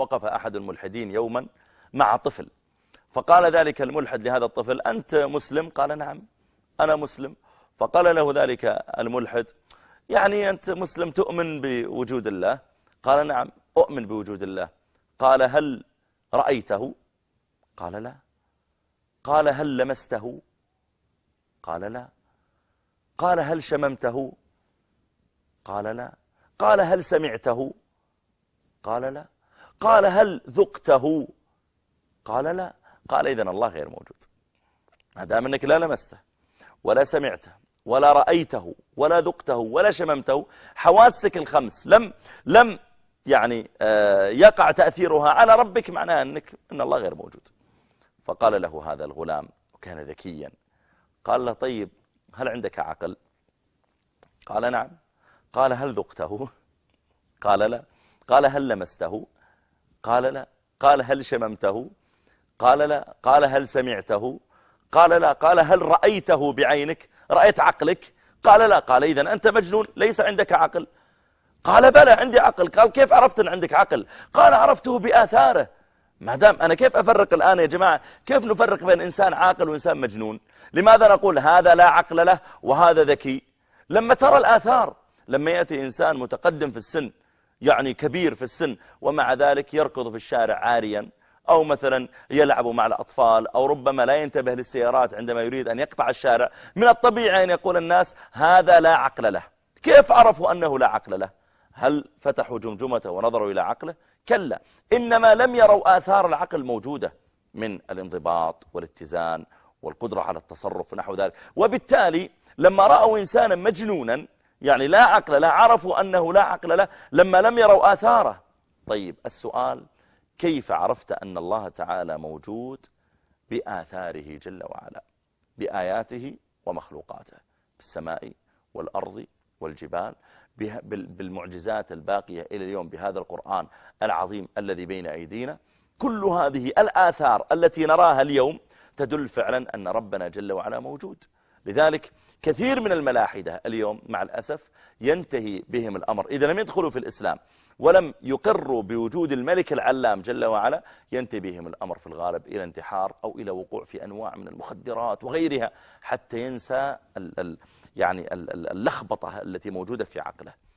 وقف أحد الملحدين يوما مع طفل فقال ذلك الملحد لهذا الطفل أنت مسلم قال نعم أنا مسلم فقال له ذلك الملحد يعني أنت مسلم تؤمن بوجود الله قال نعم أؤمن بوجود الله قال هل رأيته قال لا قال هل لمسته قال لا قال هل شممته قال لا قال هل سمعته قال لا قال هل ذقته قال لا قال إذن الله غير موجود ما دام أنك لا لمسته ولا سمعته ولا رأيته ولا ذقته ولا شممته حواسك الخمس لم لم يعني آه، يقع تأثيرها على ربك معناه أنك أن الله غير موجود فقال له هذا الغلام وكان ذكيا قال له طيب هل عندك عقل قال نعم قال هل ذقته قال لا قال هل لمسته قال لا قال هل شممته قال لا قال هل سمعته قال لا قال هل رأيته بعينك رأيت عقلك قال لا قال إذا أنت مجنون ليس عندك عقل قال بلى عندي عقل قال كيف عرفت أن عندك عقل قال عرفته بآثاره ما دام أنا كيف أفرق الآن يا جماعة كيف نفرق بين إنسان عاقل وإنسان مجنون لماذا نقول هذا لا عقل له وهذا ذكي لما ترى الآثار لما يأتي إنسان متقدم في السن يعني كبير في السن ومع ذلك يركض في الشارع عاريا أو مثلا يلعب مع الأطفال أو ربما لا ينتبه للسيارات عندما يريد أن يقطع الشارع من الطبيعي أن يقول الناس هذا لا عقل له كيف عرفوا أنه لا عقل له هل فتحوا جمجمته ونظروا إلى عقله كلا إنما لم يروا آثار العقل موجودة من الانضباط والاتزان والقدرة على التصرف ونحو ذلك وبالتالي لما رأوا إنسانا مجنونا يعني لا عقل لا عرفوا أنه لا عقل له لما لم يروا آثاره طيب السؤال كيف عرفت أن الله تعالى موجود بآثاره جل وعلا بآياته ومخلوقاته بالسماء والأرض والجبال بالمعجزات الباقية إلى اليوم بهذا القرآن العظيم الذي بين أيدينا كل هذه الآثار التي نراها اليوم تدل فعلا أن ربنا جل وعلا موجود لذلك كثير من الملاحدة اليوم مع الأسف ينتهي بهم الأمر إذا لم يدخلوا في الإسلام ولم يقروا بوجود الملك العلام جل وعلا ينتهي بهم الأمر في الغالب إلى انتحار أو إلى وقوع في أنواع من المخدرات وغيرها حتى ينسى الـ الـ يعني اللخبطة التي موجودة في عقله